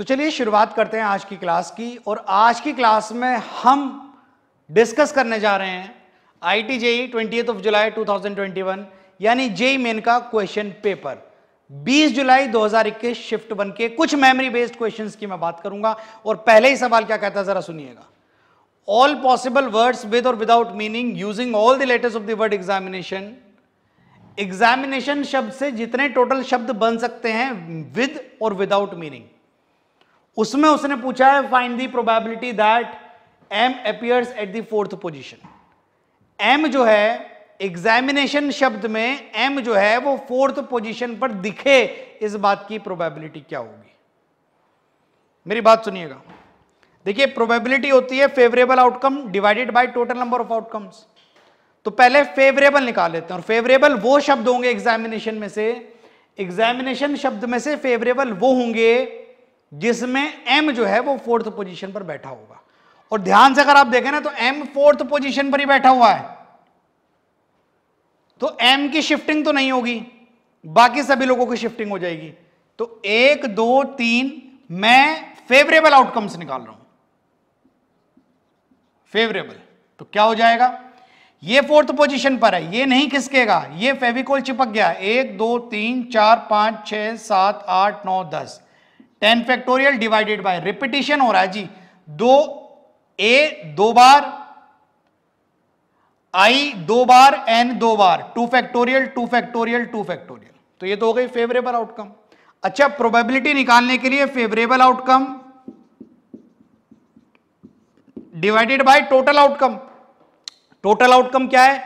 तो चलिए शुरुआत करते हैं आज की क्लास की और आज की क्लास में हम डिस्कस करने जा रहे हैं I T JEE twenty of July 2021 यानी जेई मेन का क्वेश्चन पेपर 20 जुलाई 2021 शिफ्ट वन के कुछ मेमोरी बेस्ड क्वेश्चंस की मैं बात करूंगा और पहले ही सवाल क्या कहता है जरा सुनिएगा ऑल पॉसिबल वर्ड्स विद और without meaning using all the letters of the word examination examination शब्द से जितने टोटल शब्द बन सकते हैं विद और विदाउट मीनिंग उसमें उसने पूछा है find the probability that M appears at the fourth position M जो है एग्जामिनेशन शब्द में एम जो है वो फोर्थ पोजिशन पर दिखे इस बात की प्रोबेबिलिटी क्या होगी मेरी बात सुनिएगा देखिए प्रोबेबिलिटी होती है favourable outcome divided by total number of outcomes तो पहले फेवरेबल निकाल लेते हैं और फेवरेबल वो शब्द होंगे एग्जामिनेशन में से एग्जामिनेशन शब्द में से फेवरेबल वो होंगे जिसमें एम जो है वो फोर्थ पोजीशन पर बैठा होगा और ध्यान से अगर आप देखें ना तो एम फोर्थ पोजीशन पर ही बैठा हुआ है तो एम की शिफ्टिंग तो नहीं होगी बाकी सभी लोगों की शिफ्टिंग हो जाएगी तो एक दो तीन मैं फेवरेबल आउटकम्स निकाल रहा हूं फेवरेबल तो क्या हो जाएगा ये फोर्थ पोजीशन पर है ये नहीं खिसकेगा ये फेविकोल चिपक गया एक दो तीन चार पांच छह सात आठ नौ दस ten factorial divided by repetition हो रहा है जी दो ए दो बार आई दो बार एन दो बार two factorial two factorial two factorial तो ये तो हो गई फेवरेबल आउटकम अच्छा प्रोबेबिलिटी निकालने के लिए favourable outcome divided by total outcome total outcome क्या है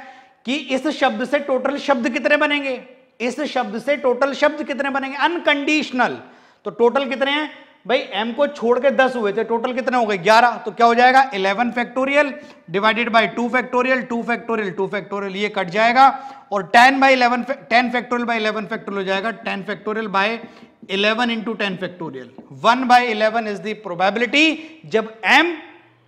कि इस शब्द से टोटल शब्द कितने बनेंगे इस शब्द से टोटल शब्द कितने बनेंगे अनकंडीशनल तो टोटल कितने हैं भाई m को छोड़ के दस हुए थे टोटल कितने हो गए ग्यारह तो क्या हो जाएगा eleven factorial divided by two factorial two factorial two factorial ये कट जाएगा और ten by eleven ten factorial by eleven factorial हो जाएगा ten factorial by eleven into ten factorial one by eleven is the probability जब M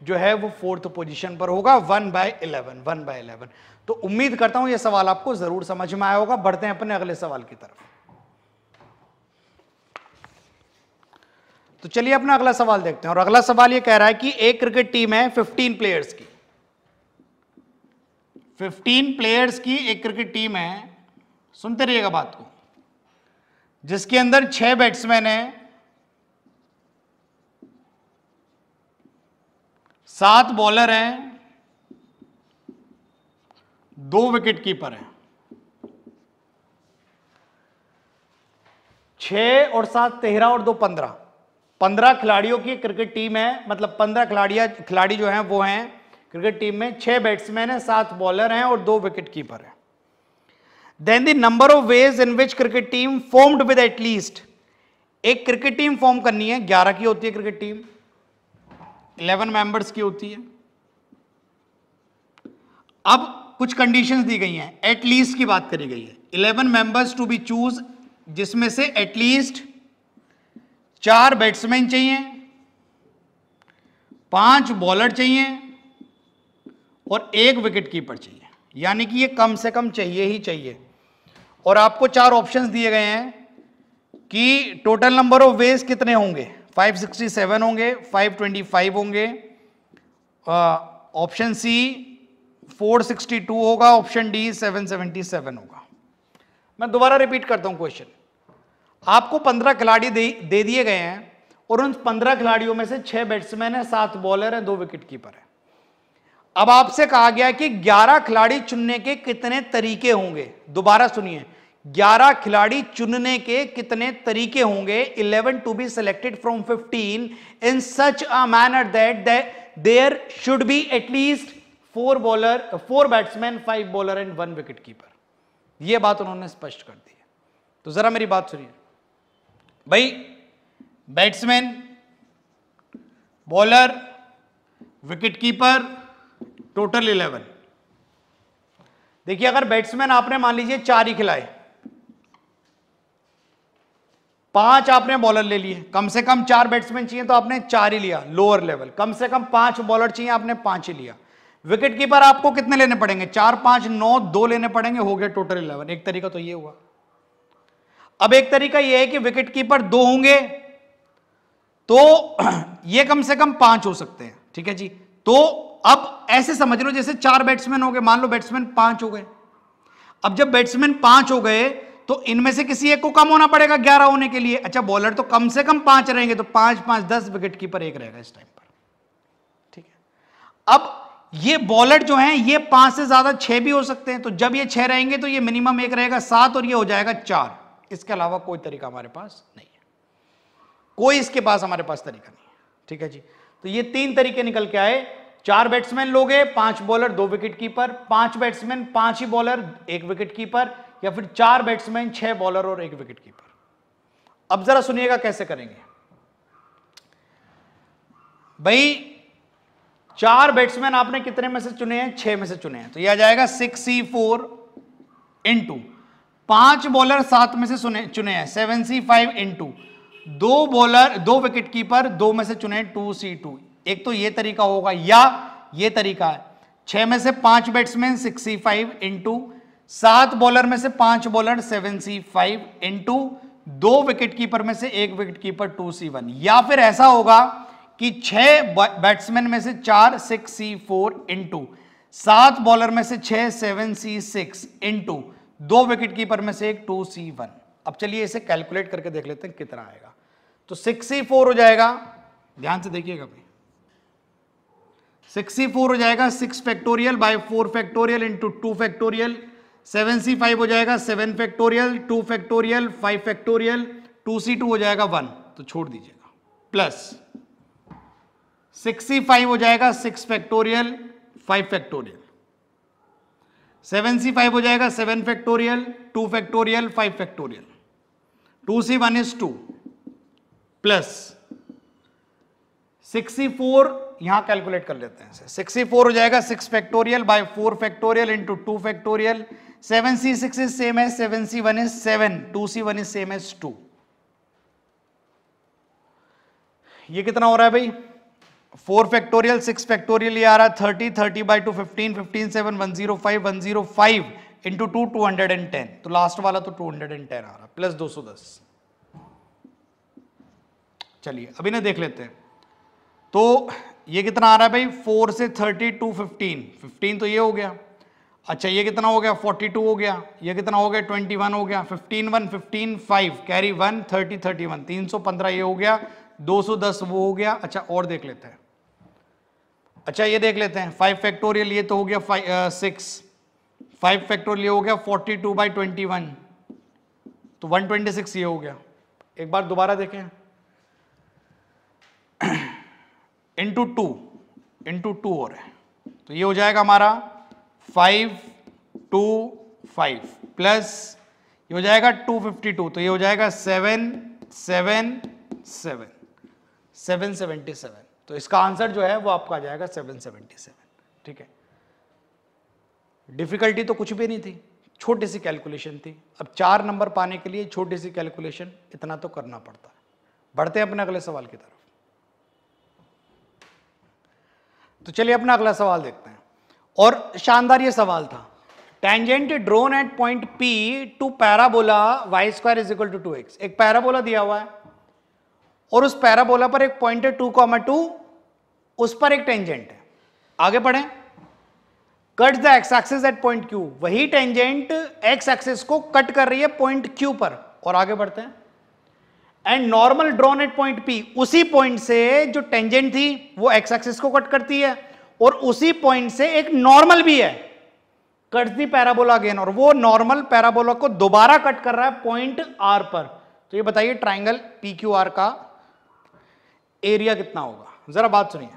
जो है वो fourth position पर होगा one by eleven one by eleven तो उम्मीद करता हूं ये सवाल आपको जरूर समझ में आया होगा बढ़ते हैं अपने अगले सवाल की तरफ तो चलिए अपना अगला सवाल देखते हैं और अगला सवाल ये कह रहा है कि एक क्रिकेट टीम है 15 प्लेयर्स की 15 प्लेयर्स की एक क्रिकेट टीम है सुनते रहिएगा बात को जिसके अंदर छह बैट्समैन है सात बॉलर हैं दो विकेट कीपर हैं छह और सात तेरह और दो पंद्रह पंद्रह खिलाड़ियों की क्रिकेट टीम है मतलब पंद्रह खिलाड़िया खिलाड़ी जो हैं वो हैं क्रिकेट टीम में छह बैट्समैन हैं सात बॉलर हैं और दो विकेट कीपर हैं then the number of ways in which cricket team formed with at least एक क्रिकेट टीम फॉर्म करनी है ग्यारह की होती है क्रिकेट टीम इलेवन मेंबर्स की होती है अब कुछ कंडीशंस दी गई हैं एटलीस्ट की बात करी गई है eleven members to be choose जिसमें से एटलीस्ट चार बैट्समैन चाहिए पांच बॉलर चाहिए और एक विकेट कीपर चाहिए यानी कि ये कम से कम चाहिए ही चाहिए और आपको चार ऑप्शंस दिए गए हैं कि टोटल नंबर ऑफ वेज कितने होंगे 567 होंगे 525 होंगे ऑप्शन सी 462 होगा ऑप्शन डी 777 होगा मैं दोबारा रिपीट करता हूं क्वेश्चन आपको पंद्रह खिलाड़ी दे, दे दिए गए हैं और उन पंद्रह खिलाड़ियों में से छह बैट्समैन है सात बॉलर हैं दो विकेट कीपर है अब आपसे कहा गया कि ग्यारह खिलाड़ी चुनने के कितने तरीके होंगे दोबारा सुनिए ग्यारह खिलाड़ी चुनने के कितने तरीके होंगे eleven to be selected from fifteen in such a manner that there should be at least four bowler four batsman five bowler and one wicket keeper यह बात उन्होंने स्पष्ट कर दी है तो जरा मेरी बात सुनिए भाई batsman bowler wicket keeper total eleven देखिए अगर बैट्समैन आपने मान लीजिए चार ही खिलाए पांच आपने बॉलर ले लिए कम से कम चार बैट्समैन चाहिए तो आपने चार ही लिया लोअर लेवल कम से कम पांच बॉलर चाहिए आपने पांच ही लिया विकेट कीपर आपको कितने लेने पड़ेंगे चार पांच नौ दो लेने पड़ेंगे हो गया टोटल इलेवन एक तरीका तो ये हुआ अब एक तरीका यह है कि विकेट कीपर दो होंगे तो ये कम से कम पांच हो सकते हैं ठीक है जी तो अब ऐसे समझ लो जैसे चार बैट्समैन हो गए मान लो बैट्समैन पांच हो गए अब जब बैट्समैन पांच हो गए तो इनमें से किसी एक को कम होना पड़ेगा ग्यारह होने के लिए अच्छा बॉलर तो कम से कम पांच रहेंगे तो पांच पांच दस विकेट कीपर एक रहेगा इस टाइम पर ठीक है अब ये बॉलर जो हैं ये पांच से ज्यादा छह भी हो सकते हैं तो जब ये छह रहेंगे तो ये मिनिमम एक रहेगा सात और ये हो जाएगा चार इसके अलावा कोई तरीका हमारे पास नहीं है कोई इसके पास हमारे पास तरीका नहीं है ठीक है जी तो ये तीन तरीके निकल के आए चार बैट्समैन लोगे पांच बॉलर दो विकेट कीपर पांच बैट्समैन पांच ही बॉलर एक विकेट कीपर या फिर चार बैट्समैन छह बॉलर और एक विकेट कीपर अब जरा सुनिएगा कैसे करेंगे भाई चार बैट्समैन आपने कितने में से चुने हैं छह में से चुने हैं तो यह आ जाएगा six C four into पांच बॉलर सात में से सुने चुने हैं seven C five into दो बॉलर दो विकेट कीपर दो में से चुने टू सी टू एक तो ये तरीका होगा या ये तरीका है छह में से पांच batsman six C five into सात बॉलर में से पांच bowler seven C five into दो विकेट कीपर में से एक wicket keeper two C one या फिर ऐसा होगा कि छह बैट्समैन में से चार six C four into सात बॉलर में से छह seven C six into दो विकेट कीपर में से एक टू सी वन अब चलिए इसे कैलकुलेट करके देख लेते हैं कितना आएगा तो सिक्स फोर हो जाएगा ध्यान से देखिएगा भाई सिक्सटी फोर हो जाएगा six factorial by four factorial into two factorial seven C five हो जाएगा seven factorial two factorial five factorial two C two हो जाएगा वन तो छोड़ दीजिएगा प्लस सिक्सटी फाइव हो जाएगा six factorial five factorial seven C five हो जाएगा seven factorial two factorial five factorial two C one is two plus six four यहां कैलकुलेट कर लेते हैं सिक्स फोर हो जाएगा six factorial by four factorial into two factorial seven C six is same है seven C one is seven two C one is same as two ये कितना हो रहा है भाई फोर फैक्टोरियल सिक्स फैक्टोरियल ये आ रहा है thirty thirty by two fifteen fifteen seven one zero five one zero five into two two hundred and ten तो लास्ट वाला तो टू हंड्रेड एंड टेन आ रहा है प्लस दो सौ दस चलिए अभी ना देख लेते हैं तो ये कितना आ रहा है भाई फोर से थर्टी टू फिफ्टीन फिफ्टीन तो ये हो गया अच्छा ये कितना हो गया फोर्टी टू हो गया ये कितना हो गया ट्वेंटी वन हो गया fifteen one fifteen five carry one thirty thirty one तीन सौ पंद्रह ये हो गया दो सौ दस वो हो गया अच्छा और देख लेते हैं अच्छा ये देख लेते हैं फाइव फैक्टोरियल ये तो हो गया सिक्स फाइव फैक्टोरियल ये हो गया forty two by twenty one तो वन ट्वेंटी सिक्स ये हो गया एक बार दोबारा देखें इंटू टू इंटू टू हो रहा है तो ये हो जाएगा हमारा फाइव टू फाइव प्लस ये हो जाएगा टू फिफ्टी टू तो ये हो जाएगा seven seven seven seven seventy seven तो इसका आंसर जो है वो आपका आ जाएगा 777 ठीक है डिफ़िकल्टी तो कुछ भी नहीं थी छोटी सी कैलकुलेशन थी अब चार नंबर पाने के लिए छोटी सी कैलकुलेशन इतना तो करना पड़ता है बढ़ते हैं अपने अगले सवाल की तरफ तो चलिए अपना अगला सवाल देखते हैं और शानदार ये सवाल था tangent drawn at point P to parabola Y square is equal to two X एक पैराबोला दिया हुआ है और उस पैराबोला पर एक पॉइंट है टू कॉमा टू उस पर एक टेंजेंट है आगे बढ़े cut the X axis at point Q वही टेंजेंट एक्स एक्सिस को कट कर रही है पॉइंट क्यू पर और आगे बढ़ते हैं and normal drawn at point P उसी पॉइंट से जो टेंजेंट थी वो एक्स एक्सिस को कट करती है और उसी पॉइंट से एक नॉर्मल भी है कट दी पैराबोला अगेन और वो नॉर्मल पैराबोला को दोबारा कट कर रहा है पॉइंट आर पर तो ये बताइए ट्राइंगल पी क्यू आर का एरिया कितना होगा जरा बात सुनिए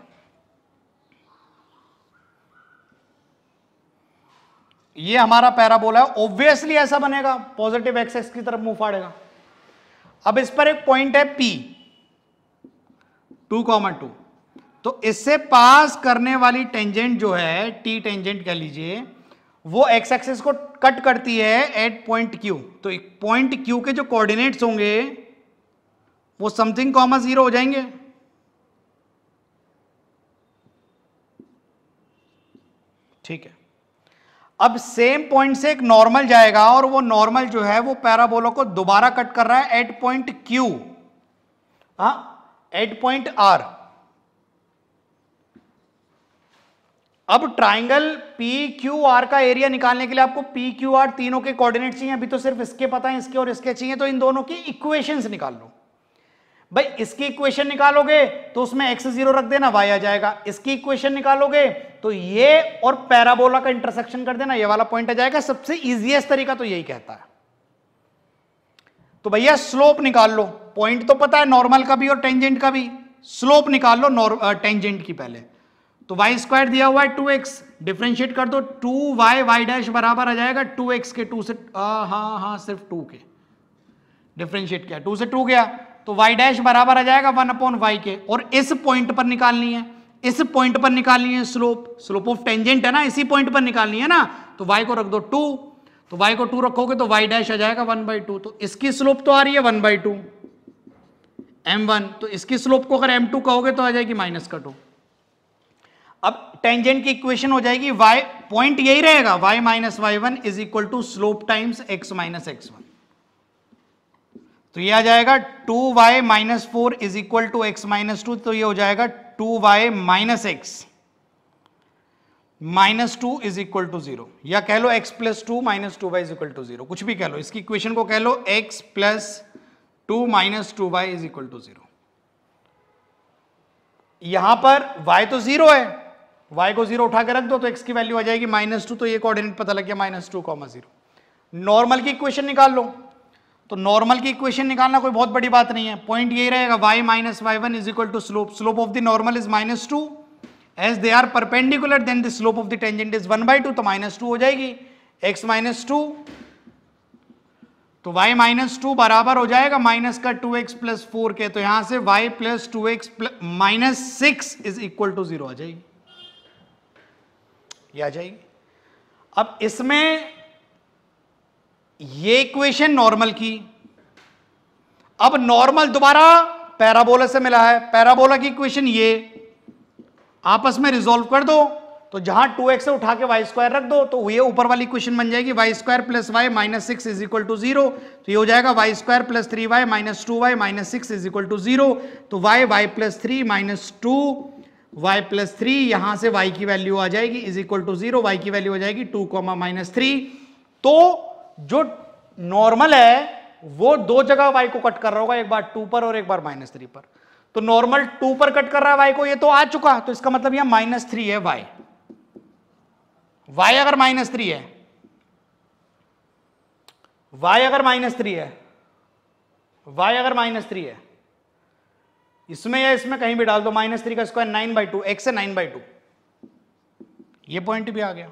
ये हमारा पैराबोला है ऑब्वियसली ऐसा बनेगा पॉजिटिव एक्सेस की तरफ मुंह फाड़ेगा अब इस पर एक पॉइंट है पी टू कॉमन टू तो इससे पास करने वाली टेंजेंट जो है टी टेंजेंट कह लीजिए वो एक्स एक्सेस को कट करती है एट पॉइंट क्यू तो पॉइंट क्यू के जो कोऑर्डिनेट्स होंगे वो समथिंग कॉमा जीरो हो जाएंगे ठीक है अब सेम पॉइंट से एक नॉर्मल जाएगा और वो नॉर्मल जो है वो पैराबोला को दोबारा कट कर रहा है एट पॉइंट क्यू हा एट पॉइंट आर अब ट्राइंगल पी क्यू आर का एरिया निकालने के लिए आपको पी क्यू आर तीनों के कोऑर्डिनेट चाहिए अभी तो सिर्फ इसके पता है इसके और इसके चाहिए तो इन दोनों की इक्वेशंस निकाल लो भाई इसकी इक्वेशन निकालोगे तो उसमें एक्स जीरो रख देना वाई आ जाएगा इसकी इक्वेशन निकालोगे तो ये और पैराबोला का इंटरसेक्शन कर देना ये वाला पॉइंट आ जाएगा सबसे इजीएस्ट तरीका तो यही कहता है तो भैया स्लोप निकाल लो पॉइंट तो पता है नॉर्मल का भी और टेंजेंट का भी स्लोप निकाल लो टेंजेंट की पहले तो वाई स्क्वायर दिया हुआ है टू एक्स डिफ्रेंशिएट कर दो टू वाई वाई डैश बराबर आ जाएगा टू एक्स के टू से आ, हाँ हाँ सिर्फ टू के डिफ्रेंशिएट किया टू से टू गया तो वाई डैश बराबर आ जाएगा वन अपॉन वाई के और इस पॉइंट पर निकालनी है इस पॉइंट पर निकालनी है स्लोप स्लोप ऑफ टेंजेंट है ना इसी पॉइंट पर निकालनी है ना तो वाई को रख दो टू तो y को 2 रखोगे तो y डैश आ जाएगा 1 बाई टू तो इसकी स्लोप तो आ रही है 1 बाई टू एम तो इसकी स्लोप को अगर m2 कहोगे तो आ जाएगी माइनस का टू अब टेंजेंट की इक्वेशन हो जाएगी y पॉइंट यही रहेगा y minus y one is equal to slope times x minus x one तो ये आ जाएगा 2y y minus four is equal to x minus two तो ये हो जाएगा two y minus x minus two is equal to zero या कह लो x plus two minus two y is equal to zero कुछ भी कह लो इसकी इक्वेशन को कह लो x plus two minus two y is equal to zero यहां पर y तो जीरो है y को जीरो उठा कर रख दो तो x की वैल्यू आ जाएगी माइनस टू तो ये कोऑर्डिनेट पता लग गया minus two comma zero normal की इक्वेशन निकाल लो तो नॉर्मल की इक्वेशन निकालना कोई बहुत बड़ी बात नहीं है पॉइंट यही रहेगा y minus y one is equal to slope slope of the normal is minus two as they are perpendicular then the slope of the tangent is one by two तो माइनस टू हो जाएगी x minus two तो y minus two बराबर हो जाएगा minus का to x plus four के तो यहां से y plus two x plus minus six is equal to zero आ जाएगी ये आ जाएगी अब इसमें ये इक्वेशन नॉर्मल की अब नॉर्मल दोबारा पैराबोला से मिला है पैराबोला की इक्वेशन ये आपस में रिजोल्व कर दो तो जहां 2x एक्स उठा के वाई स्क्वायर रख दो तो ये ऊपर वाली क्वेश्चन बन जाएगी y square plus y minus six is equal to zero तो ये हो जाएगा y square plus three y minus two y minus six is equal to zero तो y y plus three minus two y plus three यहां से y की value आ जाएगी is equal to zero y की वैल्यू आ जाएगी two comma minus three तो जो नॉर्मल है वो दो जगह वाई को कट कर रहा होगा एक बार टू पर और एक बार माइनस थ्री पर तो नॉर्मल टू पर कट कर रहा है वाई को ये तो आ चुका तो इसका मतलब यहां माइनस थ्री है वाई वाई अगर माइनस थ्री है वाई अगर माइनस थ्री है वाई अगर माइनस थ्री है इसमें या इसमें कहीं भी डाल दो माइनस थ्री का square nine by two x है नाइन बाई टू ये पॉइंट भी आ गया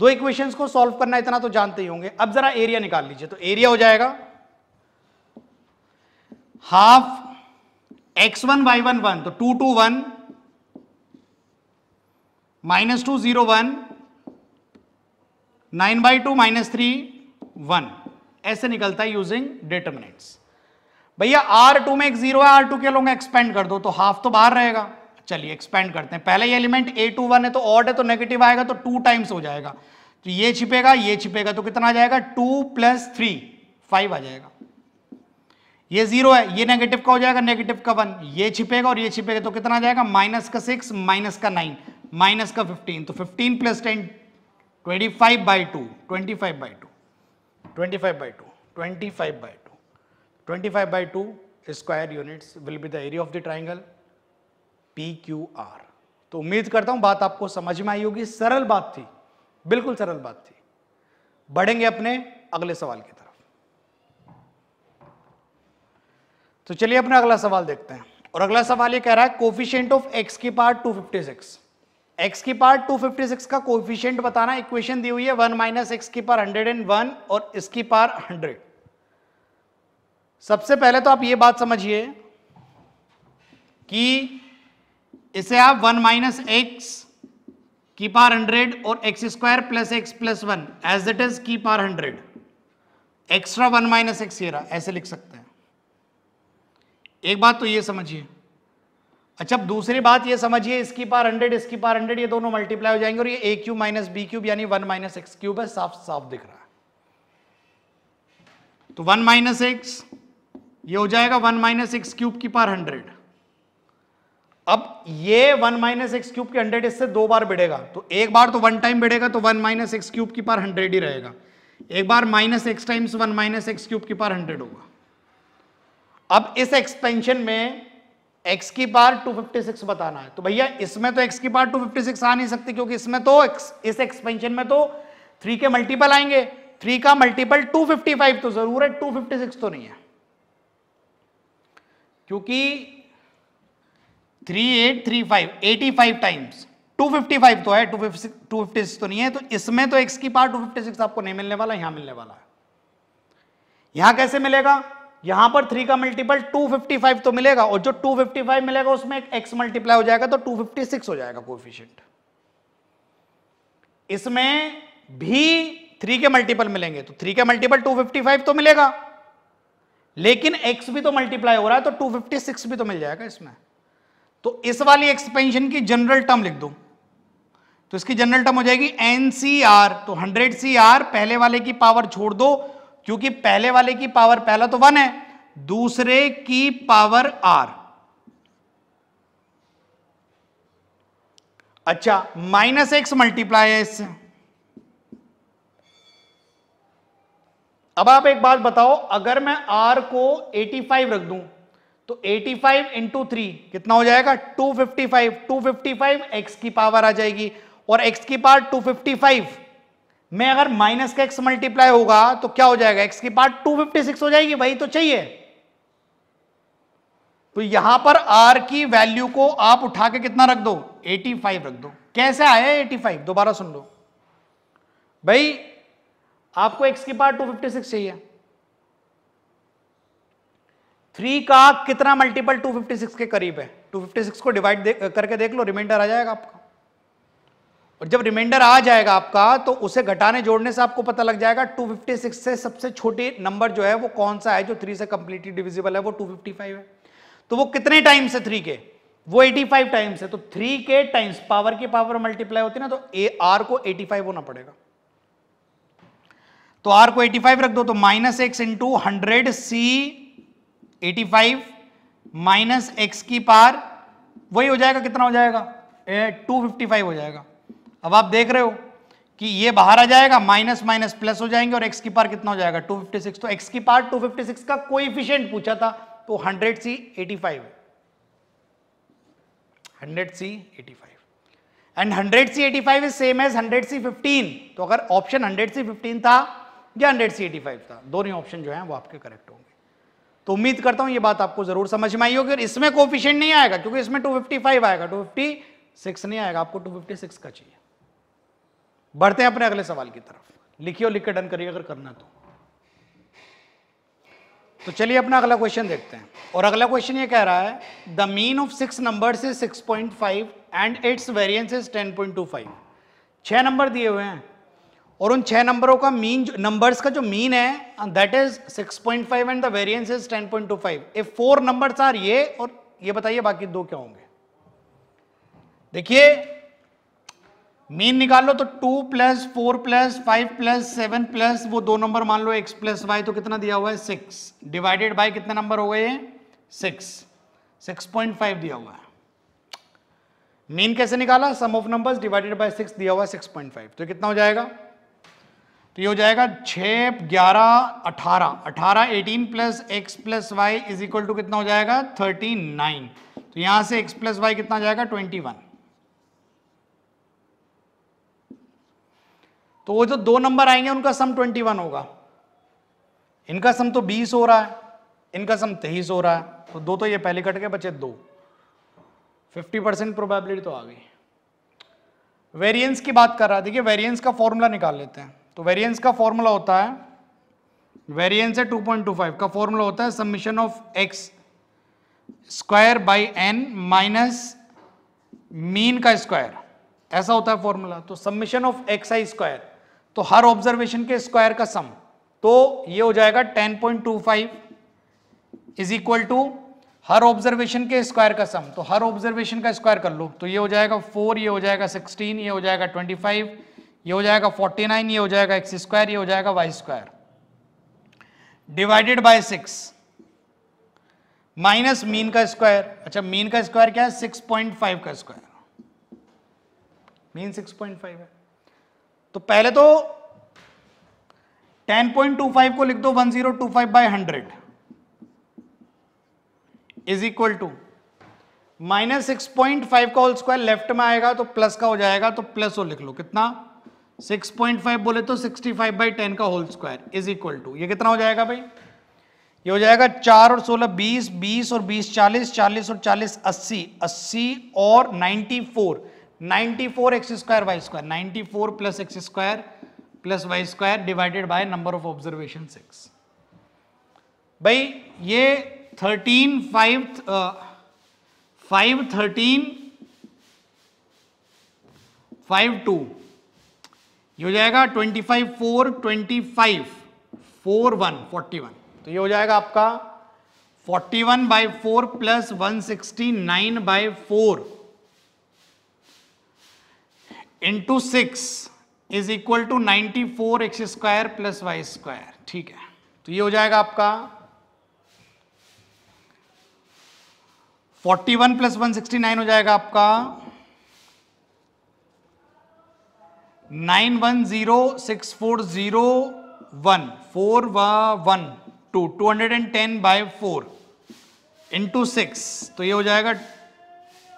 दो इक्वेशंस को सॉल्व करना इतना तो जानते ही होंगे अब जरा एरिया निकाल लीजिए तो एरिया हो जाएगा half x one y one one तो two two one minus two zero one nine by two minus three one ऐसे निकलता है यूजिंग डिटर्मिनेट्स भैया आर टू में एक जीरो है आर टू के लोग एक्सपेंड कर दो तो हाफ तो बाहर रहेगा चलिए एक्सपेंड करते हैं पहले ये एलिमेंट ए टू वन है तो ऑड है तो नेगेटिव आएगा तो टू टाइम्स हो जाएगा तो ये छिपेगा ये छिपेगा तो कितना आ जाएगा टू प्लस थ्री फाइव आ जाएगा ये जीरो है ये नेगेटिव का हो जाएगा नेगेटिव का वन ये छिपेगा और ये छिपेगा तो कितना आ जाएगा माइनस का सिक्स माइनस का नाइन माइनस का फिफ्टीन तो fifteen plus ten twenty five by two twenty five by two twenty five by two twenty five by two twenty five by two square units will be the area of the triangle P Q R तो उम्मीद करता हूं बात आपको समझ में आई होगी सरल बात थी बिल्कुल सरल बात थी बढ़ेंगे अपने अगले सवाल की तरफ तो चलिए अपना अगला सवाल देखते हैं और अगला सवाल ये कह रहा है कोफिशियंट ऑफ एक्स की पार्ट 256 एक्स की पार 256 का कोफिशियंट बताना इक्वेशन दी हुई है वन माइनस एक्स की पार हंड्रेड एंड वन और इसकी पार हंड्रेड सबसे पहले तो आप ये बात समझिए कि इसे आप वन माइनस एक्स की पार हंड्रेड और x square plus x plus one as it is की पार hundred extra one minus x ये रहा ऐसे लिख सकते हैं एक बात तो ये समझिए अच्छा दूसरी बात ये समझिए इसकी पार हंड्रेड इसकी पार हंड्रेड ये दोनों मल्टीप्लाई हो जाएंगे और ये a cube minus b cube यानी वन माइनस एक्स क्यूब है साफ साफ दिख रहा है तो वन माइनस एक्स ये हो जाएगा वन माइनस एक्स क्यूब की पार हंड्रेड अब ये वन माइनस एक्स क्यूब के हंड्रेड इससे दो बार बिड़ेगा तो एक बार तो वन टाइम बिड़ेगा तो वन माइनस एक्स क्यूब की पार हंड्रेड ही रहेगा एक बार minus x times one minus x cube की पार हंड्रेड होगा अब इस एक्सपेंशन में एक्स की पार 256 बताना है तो भैया इसमें तो एक्स की पार 256 आ नहीं सकती क्योंकि इसमें तो एक्स, इस एक्सपेंशन में तो थ्री के मल्टीपल आएंगे थ्री का मल्टीपल टू फिफ्टी फाइव तो जरूर है टू फिफ्टी सिक्स तो नहीं है क्योंकि three eight three five eighty five times two fifty five तो है two fifty two fifty six तो नहीं है तो इसमें तो एक्स की पार टू फिफ्टी सिक्स आपको नहीं मिलने वाला यहां मिलने वाला है यहां कैसे मिलेगा यहां पर थ्री का मल्टीपल टू फिफ्टी फाइव तो मिलेगा और जो टू फिफ्टी फाइव मिलेगा उसमें एक्स मल्टीप्लाई हो जाएगा तो टू फिफ्टी सिक्स हो जाएगा कोफिशियंट इसमें भी थ्री के मल्टीपल मिलेंगे तो थ्री के मल्टीपल टू फिफ्टी फाइव तो मिलेगा लेकिन एक्स भी तो मल्टीप्लाई हो रहा है तो टू फिफ्टी सिक्स भी तो मिल जाएगा इसमें तो इस वाली एक्सपेंशन की जनरल टर्म लिख दो तो इसकी जनरल टर्म हो जाएगी एन सी आर तो हंड्रेड सी आर पहले वाले की पावर छोड़ दो क्योंकि पहले वाले की पावर पहला तो वन है दूसरे की पावर आर अच्छा माइनस एक्स मल्टीप्लाई है इससे अब आप एक बात बताओ अगर मैं आर को 85 रख दूं तो 85 फाइव इंटू थ्री कितना हो जाएगा 255 255 x की पावर आ जाएगी और x की पावर 255 में अगर माइनस का x मल्टीप्लाई होगा तो क्या हो जाएगा x की पावर 256 हो जाएगी वही तो चाहिए तो यहां पर r की वैल्यू को आप उठा के कितना रख दो 85 रख दो कैसे आया 85 दोबारा सुन लो भाई आपको x की पावर 256 चाहिए थ्री का कितना मल्टीपल 256 के करीब है 256 को डिवाइड दे, करके देख लो रिमाइंडर आ जाएगा आपका और जब रिमाइंडर आ जाएगा आपका तो उसे घटाने जोड़ने से आपको पता लग जाएगा 256 से सबसे छोटे नंबर जो है वो कौन सा है जो थ्री से कंप्लीटली डिविजिबल है वो 255 है तो वो कितने टाइम्स है थ्री के वो 85 टाइम्स है तो थ्री के टाइम्स पावर की पावर मल्टीप्लाई होती है ना तो ए आर को 85 होना पड़ेगा तो आर को 85 रख दो तो minus x into hundred C eighty five minus x की पार वही हो जाएगा कितना हो जाएगा टू फिफ्टी फाइव हो जाएगा अब आप देख रहे हो कि ये बाहर आ जाएगा माइनस माइनस प्लस हो जाएंगे और एक्स की पार कितना हो जाएगा सिक्स तो एक्स की पार सिक्स का इफिशियंट पूछा था तो hundred C eighty five hundred C eighty five and hundred C eighty five is same as hundred C fifteen तो अगर ऑप्शन हंड्रेड सी फिफ्टीन था या हंड्रेड सी एटी फाइव था दोनों ऑप्शन जो है वो आपके करेक्ट होंगे तो उम्मीद करता हूं ये बात आपको जरूर समझ में आई होगी और इसमें कोफिशियंट नहीं आएगा क्योंकि इसमें 255 आएगा 256 नहीं आएगा आपको 256 का चाहिए बढ़ते हैं अपने अगले सवाल की तरफ लिखिए लिख के डन करिए अगर करना तो तो चलिए अपना अगला क्वेश्चन देखते हैं और अगला क्वेश्चन ये कह रहा है the mean of six number से 6.5 एंड इट्स वेरियंस इज 10.25 छह नंबर दिए हुए हैं और उन छह नंबरों का मीन नंबर्स का जो मीन है that is 6.5 and the variance is 10.25 a four number are ये और ये बताइए बाकी दो क्या होंगे देखिए मीन निकाल लो तो two plus four plus five plus seven plus वो दो नंबर मान लो एक्स प्लस वाई तो कितना दिया हुआ है सिक्स डिवाइडेड बाई कितने नंबर हो गए ये सिक्स सिक्स पॉइंट फाइव दिया हुआ है मीन कैसे निकाला sum of numbers divided by six दिया हुआ है सिक्स पॉइंट फाइव तो कितना हो जाएगा तो ये हो जाएगा छः ग्यारह अठारह अठारह eighteen plus x plus y is equal to कितना हो जाएगा थर्टी नाइन तो यहां से एक्स प्लस वाई कितना जाएगा ट्वेंटी वन तो वो जो दो नंबर आएंगे उनका सम ट्वेंटी वन होगा इनका सम तो बीस हो रहा है इनका सम तेईस हो रहा है तो दो तो ये पहले कट गए बचे दो फिफ्टी परसेंट प्रोबेबिलिटी तो आ गई वेरियंस की बात कर रहा है देखिए वेरियंस का फॉर्मूला निकाल लेते हैं तो वेरिएंस का फॉर्मूला होता है वेरिएंस है 2.25 का फॉर्मूला होता है submission of x square by n minus mean का स्क्वायर ऐसा होता है फॉर्मूला तो submission of x i square तो हर ऑब्जर्वेशन के स्क्वायर का सम तो ये हो जाएगा 10.25 इज इक्वल टू हर ऑब्जर्वेशन के स्क्वायर का सम तो हर ऑब्जर्वेशन का स्क्वायर कर लो तो ये हो जाएगा 4 ये हो जाएगा 16 ये हो जाएगा 25 ये हो जाएगा 49 ये हो जाएगा एक्स स्क्वायर ये हो जाएगा y square divided by six minus mean का स्क्वायर अच्छा मीन का स्क्वायर क्या है सिक्स पॉइंट फाइव का square mean six point five है तो पहले तो टेन पॉइंट टू फाइव को लिख दो one zero two five by hundred is equal to minus six point five का होल स्क्वायर लेफ्ट में आएगा तो प्लस का हो जाएगा तो प्लस हो लिख लो कितना 6.5 बोले तो 65 फाइव बाई टेन का whole square is equal to ये कितना हो जाएगा भाई ये हो जाएगा चार और सोलह बीस बीस और बीस चालीस चालीस और चालीस अस्सी अस्सी और ninety four ninety four x square y square ninety four plus x square plus y square divided by number of observation six भाई ये thirteen five five thirteen five two ये हो जाएगा twenty five four twenty five four one forty one तो ये हो जाएगा आपका forty one by four plus one sixty nine by four into six is equal to ninety four x square plus y square ठीक है तो ये हो जाएगा आपका 41 वन प्लस वन हो जाएगा आपका nine one zero six four zero one four व one two two hundred and ten by four into six तो ये हो जाएगा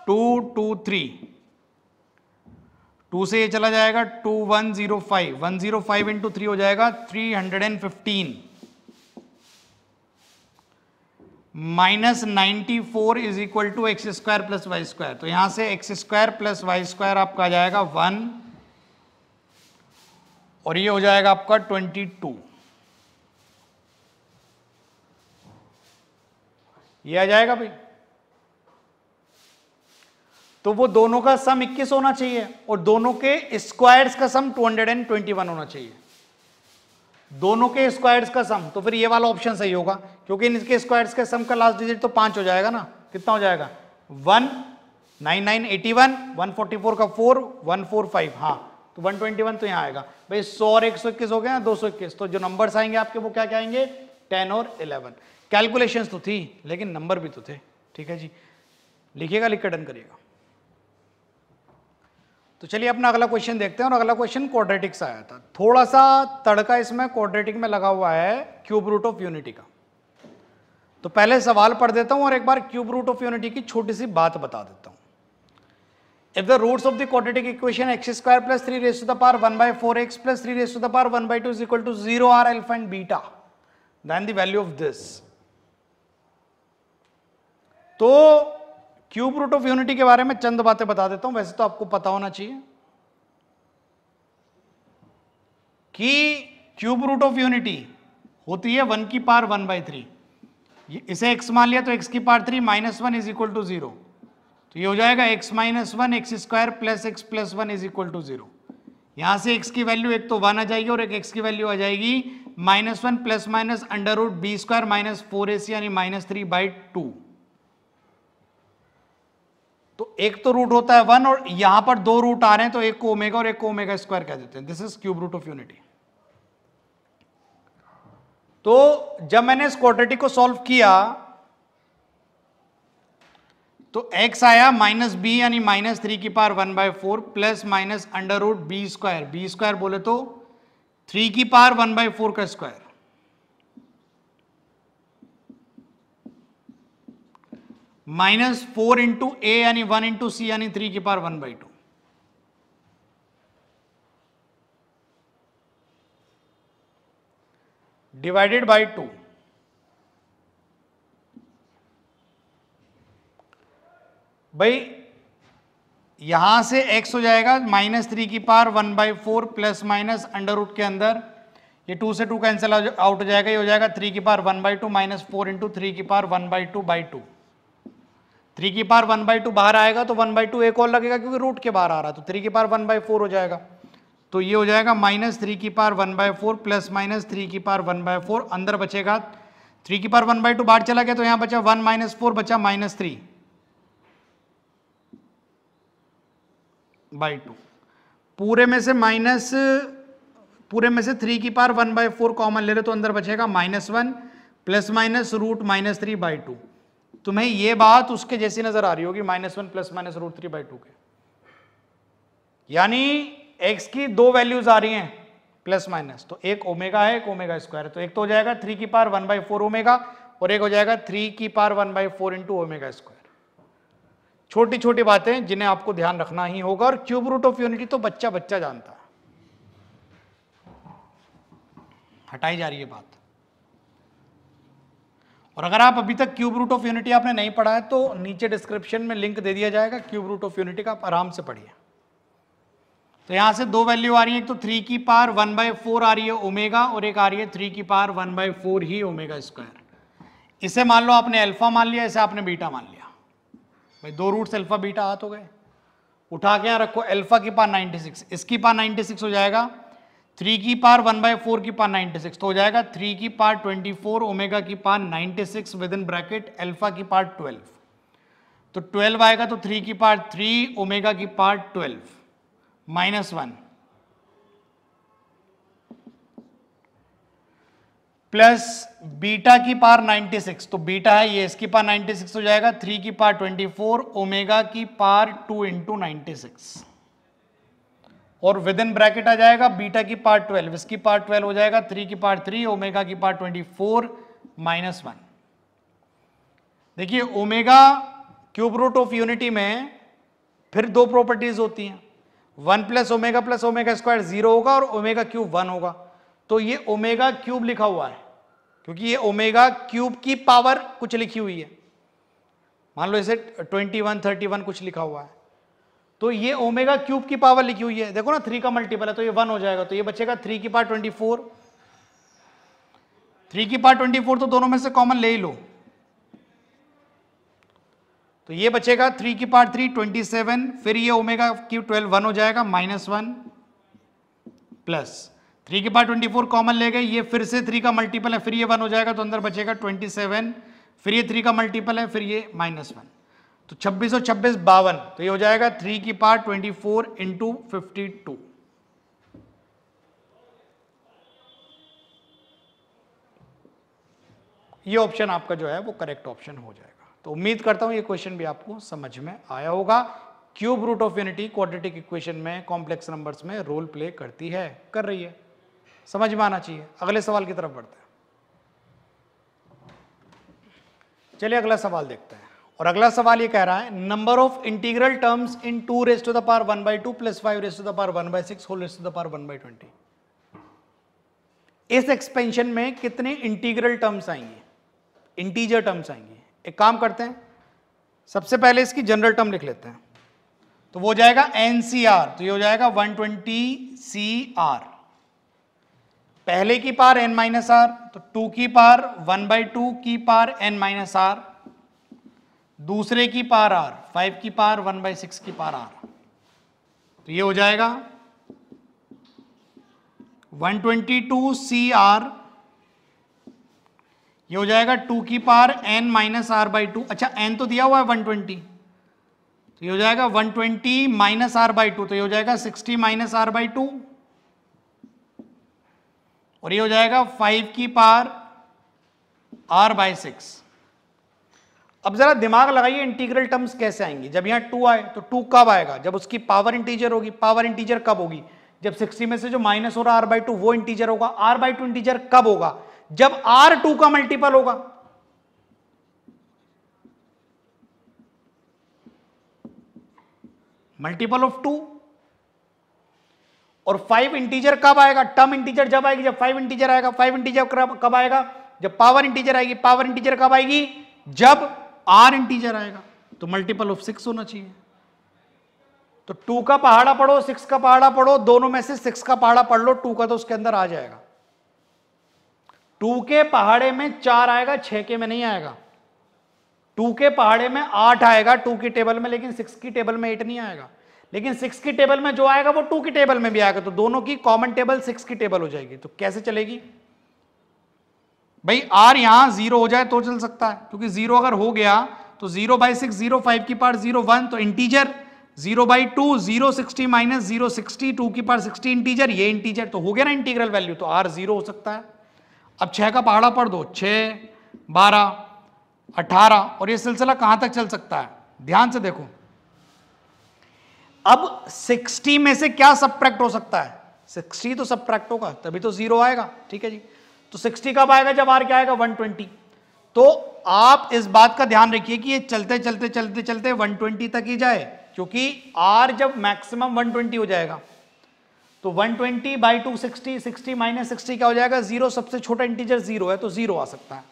टू टू थ्री टू से ये चला जाएगा two one zero five one zero five into three हो जाएगा three hundred and fifteen minus ninety four is equal to x square plus y square तो यहां से x square plus y square आपका आ जाएगा वन और ये हो जाएगा आपका ट्वेंटी टू ये आ जाएगा भाई तो वो दोनों का सम 21 होना चाहिए और दोनों के स्क्वायर्स का सम 221 होना चाहिए दोनों के स्क्वायर्स का सम तो फिर ये वाला ऑप्शन सही होगा क्योंकि इनके स्क्वायर्स के सम का लास्ट डिजिट तो पांच हो जाएगा ना कितना हो जाएगा one nine nine eighty one one forty four का फोर वन फोर फाइव हाँ तो 121 तो यहाँ आएगा भाई 100 और एक हो गया दो तो जो नंबर्स आएंगे आपके वो क्या क्या आएंगे 10 और 11 कैलकुलेशंस तो थी लेकिन नंबर भी तो थे ठीक है जी लिखिएगा लिख कर डन करिएगा तो चलिए अपना अगला क्वेश्चन देखते हैं और अगला क्वेश्चन क्वाड्रेटिक से आया था थोड़ा सा तड़का इसमें क्वाड्रेटिक में लगा हुआ है क्यूब रूट ऑफ यूनिटी का तो पहले सवाल पढ़ देता हूं और एक बार क्यूब रूट ऑफ यूनिटी की छोटी सी बात बता देता हूं If the roots of the quadratic equation x square plus 3 raised to the power 1 by x plus 3 raised to the power 1 by 2 is equal to 0 r alpha and beta, then the value of this. तो cube root of unity के बारे में चंद बातें बता देता हूं वैसे तो आपको पता होना चाहिए कि क्यूब रूट ऑफ यूनिटी होती है वन की पार वन बाई थ्री इसे एक्स मान लिया तो एक्स की पार three minus one is equal to zero तो ये हो जाएगा x minus one x square plus x plus one is equal to zero यहाँ से x की वैल्यू एक तो वन आ जाएगी और एक x की वैल्यू आ जाएगी minus one plus minus under root b square minus four a c यानी माइनस थ्री बाई टू तो एक तो रूट होता है वन और यहां पर दो रूट आ रहे हैं तो एक को ओमेगा और एक को ओमेगा स्क्वायर कह देते हैं this is cube root of unity तो जब मैंने इस क्वाड्रेटिक को सॉल्व किया तो x आया माइनस बी यानी माइनस थ्री की power one by four plus minus under root b square b square बोले तो थ्री की पावर वन बाय फोर का square minus four into a यानी वन इंटू सी यानी थ्री की power one by two divided by two भाई यहां से x हो जाएगा माइनस थ्री की पार one by four plus minus under root के अंदर ये टू से टू कैंसिल आउट हो जाएगा ये हो जाएगा थ्री की पार one by two minus four into three की पार one by two by two three की पार वन बाई टू बाहर आएगा तो वन बाई टू एक और लगेगा क्योंकि रूट के बाहर आ रहा है तो थ्री की पार वन बाई फोर हो जाएगा तो ये हो जाएगा माइनस थ्री की पार one by four plus minus three की पार वन बाय फोर अंदर बचेगा थ्री की पार वन बाई टू बाहर चला गया तो यहाँ बचा वन माइनस फोर बचा माइनस थ्री बाई टू पूरे में से माइनस पूरे में से थ्री की पार वन बाई फोर कॉमन ले रहे तो अंदर बचेगा minus one plus minus root minus three by two तुम्हें यह बात उसके जैसी नजर आ रही होगी minus one plus minus root three by two के यानी एक्स की दो वैल्यूज आ रही हैं प्लस माइनस तो एक ओमेगा है एक ओमेगा स्क्वायर तो एक तो हो जाएगा थ्री की पार वन बाई फोर ओमेगा और एक हो जाएगा थ्री की पार one by four into omega square छोटी छोटी बातें जिन्हें आपको ध्यान रखना ही होगा और क्यूब रूट ऑफ यूनिटी तो बच्चा बच्चा जानता है हटाई जा रही है बात और अगर आप अभी तक क्यूब रूट ऑफ यूनिटी आपने नहीं पढ़ा है तो नीचे डिस्क्रिप्शन में लिंक दे दिया जाएगा क्यूब रूट ऑफ यूनिटी का आप आराम से पढ़िए तो यहां से दो वैल्यू तो आ रही है एक तो थ्री की पार वन बाय फोर आ रही है ओमेगा और एक आ रही है थ्री की पार वन बाय फोर ही ओमेगा स्क्वायर इसे मान लो आपने अल्फा मान लिया इसे आपने बीटा मान लिया भाई दो रूट अल्फा बीटा हाथ हो गए उठा के यहाँ रखो अल्फा की पार 96 इसकी पार 96 हो जाएगा थ्री की पार वन बाय फोर की पार 96 तो हो जाएगा थ्री की पार 24 ओमेगा की power 96 within bracket alpha की पार 12 तो 12 आएगा तो थ्री की पार थ्री ओमेगा की power 12 minus one plus beta की पार 96 तो बीटा है ये इसकी पार 96 हो जाएगा थ्री की पार 24 ओमेगा की पार 2 इंटू सिक्स और विद इन ब्रैकेट आ जाएगा बीटा की पार 12 इसकी पार 12 हो जाएगा थ्री की पार 3 ओमेगा की पार 24 माइनस वन देखिए omega cube root of unity में फिर दो प्रॉपर्टीज होती हैं one plus omega plus omega square zero होगा और ओमेगा क्यूब वन होगा तो ये ओमेगा क्यूब लिखा हुआ है क्योंकि ये ओमेगा क्यूब की पावर कुछ लिखी हुई है मान लो इसे ट्वेंटी वन थर्टी वन कुछ लिखा हुआ है तो ये ओमेगा क्यूब की पावर लिखी हुई है देखो ना थ्री का मल्टीपल है तो ये वन हो जाएगा तो ये बचेगा थ्री की पार ट्वेंटी फोर थ्री की पार ट्वेंटी फोर तो दोनों में से कॉमन ले ही लो तो ये बचेगा थ्री की पार थ्री ट्वेंटी सेवन फिर ये ओमेगा क्यूब ट्वेल्व वन हो जाएगा माइनस वन प्लस थ्री के पास ट्वेंटी फोर कॉमन ले गए ये फिर से थ्री का मल्टीपल है फिर ये वन हो जाएगा तो अंदर बचेगा ट्वेंटी सेवन फिर ये थ्री का मल्टीपल है फिर ये माइनस वन तो छब्बीस और छब्बीस बावन तो ये हो जाएगा थ्री की power twenty four into fifty two ये ऑप्शन आपका जो है वो करेक्ट ऑप्शन हो जाएगा तो उम्मीद करता हूं ये क्वेश्चन भी आपको समझ में आया होगा cube root of unity quadratic equation में कॉम्प्लेक्स नंबर्स में रोल प्ले करती है कर रही है समझ में आना चाहिए अगले सवाल की तरफ बढ़ते हैं चलिए अगला सवाल देखते हैं और अगला सवाल ये कह रहा है number of integral terms in two raised to the power one by two plus five raised to the power one by six whole raised to the power one by twenty इस एक्सपेंशन में कितने integral terms आएंगे integer terms आएंगे एक काम करते हैं सबसे पहले इसकी जनरल टर्म लिख लेते हैं तो वो जाएगा एनसीआर तो ये हो जाएगा वन ट्वेंटी सी आर पहले की पार एन माइनस आर तो टू की पार वन बाई टू की पार एन माइनस आर दूसरे की पार आर फाइव की पार वन बाई सिक्स की पार आर तो ये हो जाएगा 122 सी आर ये हो जाएगा टू की power N minus R by two अच्छा एन तो दिया हुआ है 120 तो ये हो जाएगा 120 माइनस आर बाई टू तो ये हो जाएगा 60 माइनस आर बाई टू और ये हो जाएगा फाइव की पार आर बाय सिक्स अब जरा दिमाग लगाइए इंटीग्रल टर्म्स कैसे आएंगे जब यहां टू आए तो टू कब आएगा जब उसकी पावर इंटीजर होगी पावर इंटीजर कब होगी जब 60 में से जो माइनस हो रहा आर बाई टू वो इंटीजर होगा आर बाई टू इंटीजर कब होगा जब आर टू का मल्टीपल होगा मल्टीपल ऑफ टू और फाइव इंटीजर कब आएगा टर्म इंटीजर जब आएगी जब फाइव इंटीजर आएगा फाइव इंटीजर कब आएगा जब पावर इंटीजर आएगी पावर इंटीजर कब आएगी जब आर इंटीजर आएगा तो मल्टीपल ऑफ सिक्स होना चाहिए तो टू का पहाड़ा पढ़ो सिक्स का पहाड़ा पढ़ो दोनों में से सिक्स का पहाड़ा पढ़ लो टू का तो उसके अंदर आ जाएगा टू के पहाड़े में चार आएगा छ के में नहीं आएगा टू के पहाड़े में आठ आएगा टू की टेबल में लेकिन सिक्स की टेबल में एट नहीं आएगा लेकिन सिक्स की टेबल में जो आएगा वो टू की टेबल में भी आएगा तो दोनों की कॉमन टेबल सिक्स की टेबल हो जाएगी तो कैसे चलेगी भाई आर यहां जीरो हो जाए तो चल सकता है क्योंकि जीरो अगर हो गया तो zero by six zero five की पार जीरो वन तो integer zero by two zero sixty minus zero sixty two की पार सिक्सटी इंटीजर ये इंटीजर तो हो गया ना इंटीग्रल वैल्यू तो आर जीरो हो सकता है अब छह का पहाड़ा पढ़ दो छः बारह अठारह और ये सिलसिला कहां तक चल सकता है ध्यान से देखो अब 60 में से क्या सब्ट्रैक्ट हो सकता है 60 तो सब्ट्रैक्ट होगा तभी तो जीरो आएगा ठीक है जी तो 60 कब आएगा जब आर क्या आएगा 120 तो आप इस बात का ध्यान रखिए कि ये चलते चलते चलते चलते 120 तक ही जाए क्योंकि आर जब मैक्सिमम 120 हो जाएगा तो 120 twenty by two sixty sixty minus sixty क्या हो जाएगा जीरो सबसे छोटा इंटीजर जीरो है तो जीरो आ सकता है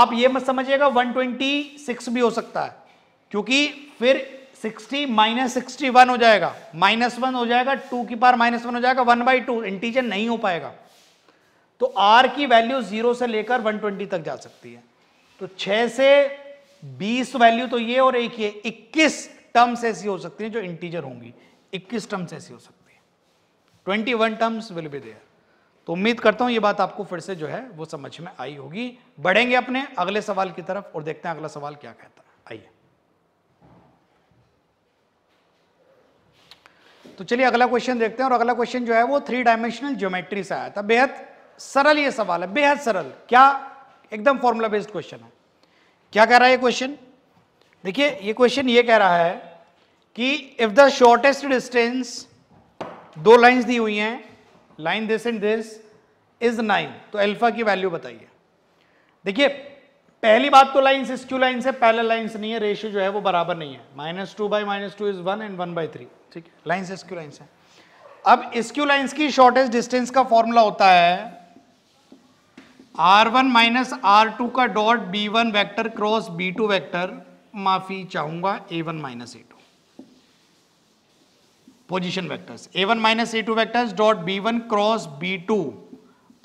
आप ये मत समझिएगा 126 भी हो सकता है क्योंकि फिर 60 माइनस सिक्सटी वन हो जाएगा माइनस वन हो जाएगा टू की पार माइनस वन हो जाएगा वन बाई टू इंटीजर नहीं हो पाएगा तो आर की वैल्यू जीरो से लेकर 120 तक जा सकती है तो 6 से 20 वैल्यू तो ये और एक ये 21 टर्म्स ऐसी हो सकती हैं जो इंटीजर होंगी 21 टर्म्स ऐसी हो सकती है 21 टर्म्स विल बी देयर तो उम्मीद करता हूं ये बात आपको फिर से जो है वो समझ में आई होगी बढ़ेंगे अपने अगले सवाल की तरफ और देखते हैं अगला सवाल क्या कहता है तो चलिए अगला क्वेश्चन देखते हैं और अगला क्वेश्चन जो है वो थ्री डायमेंशनल ज्योमेट्री से आया था बेहद सरल ये सवाल है बेहद सरल क्या एकदम फॉर्मूला बेस्ड क्वेश्चन है क्या कह रहा है ये क्वेश्चन देखिए ये क्वेश्चन ये कह रहा है कि इफ द शॉर्टेस्ट डिस्टेंस दो लाइंस दी हुई हैं line this and this is nine तो अल्फा की वैल्यू बताइए देखिए पहली बात तो लाइन इस क्यू लाइन से पहले लाइन्स नहीं है रेशियो जो है वो बराबर नहीं है minus two by minus two is one and one by three ठीक है लाइन क्यू लाइन से अब स्क्यू क्यू लाइन्स की शॉर्टेस्ट डिस्टेंस का फॉर्मूला होता है R one minus R two का dot B one vector cross B two vector माफी चाहूंगा A one minus A two position vectors A one minus A two vectors dot B one cross B two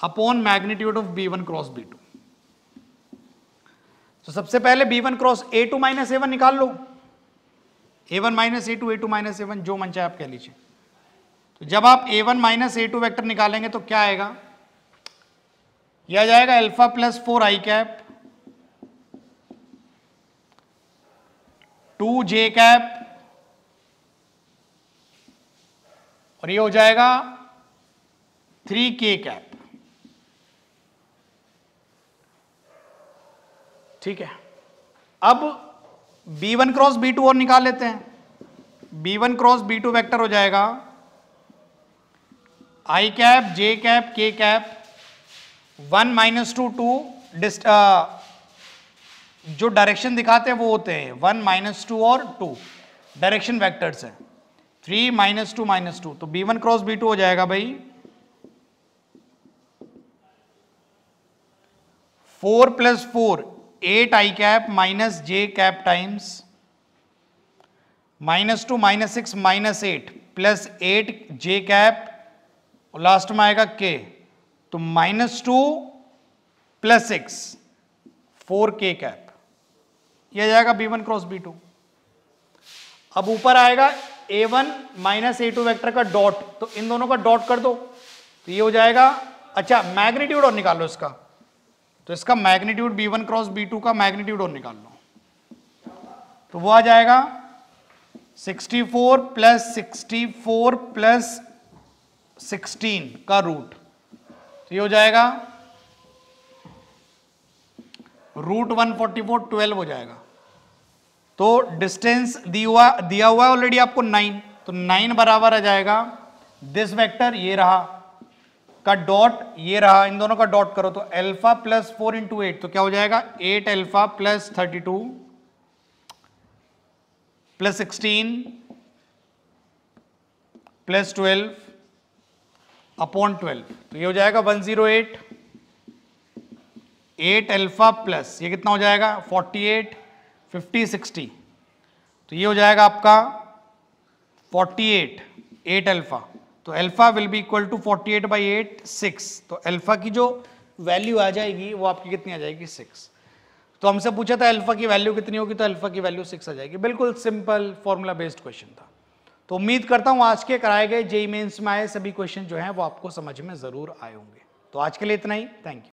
upon magnitude of B one cross B two तो सबसे पहले B one cross A two minus A one निकाल लो A one minus A two A two minus A one जो मन चाहे आप कह लीजिए तो जब आप A one minus A two vector निकालेंगे तो क्या आएगा यह आ जाएगा alpha plus four I cap two J cap और ये हो जाएगा थ्री के कैप ठीक है अब B one cross B two और निकाल लेते हैं B one cross B two vector हो जाएगा I cap J cap K cap one minus two two डिस्ट जो डायरेक्शन दिखाते हैं वो होते हैं वन माइनस टू और टू डायरेक्शन वेक्टर्स हैं three minus two minus two तो B one cross B two हो जाएगा भाई four plus four eight I cap minus J cap times minus two minus six minus eight plus eight J cap last में आएगा K तो minus two plus six four K cap यह जाएगा B one cross B two अब ऊपर आएगा A one minus A two vector का dot तो इन दोनों का डॉट कर दो तो ये हो जाएगा अच्छा मैग्नीट्यूड और निकालो इसका तो इसका magnitude B one cross B two का मैग्नीट्यूड और निकाल लो तो वो आ जाएगा 64 प्लस 64 प्लस 16 का रूट तो ये हो जाएगा रूट 144 12 हो जाएगा तो डिस्टेंस दिया हुआ दिया हुआ है ऑलरेडी आपको 9 तो 9 बराबर आ जाएगा दिस वेक्टर ये रहा का डॉट ये रहा इन दोनों का डॉट करो तो alpha plus four into eight तो क्या हो जाएगा eight alpha plus thirty two plus sixteen plus twelve upon twelve तो ये हो जाएगा one zero eight eight alpha plus ये कितना हो जाएगा फोर्टी एट फिफ्टी सिक्सटी तो ये हो जाएगा आपका फोर्टी एट एट अल्फा तो alpha will be equal to 48 by eight six तो अल्फा की जो वैल्यू आ जाएगी वो आपकी कितनी आ जाएगी सिक्स तो हमसे पूछा था अल्फा की वैल्यू कितनी होगी तो अल्फा की वैल्यू सिक्स आ जाएगी बिल्कुल सिंपल फॉर्मूला बेस्ड क्वेश्चन था तो उम्मीद करता हूँ आज के कराए गए जेई मेन्स में आए सभी क्वेश्चन जो हैं वो आपको समझ में ज़रूर आए होंगे तो आज के लिए इतना ही थैंक यू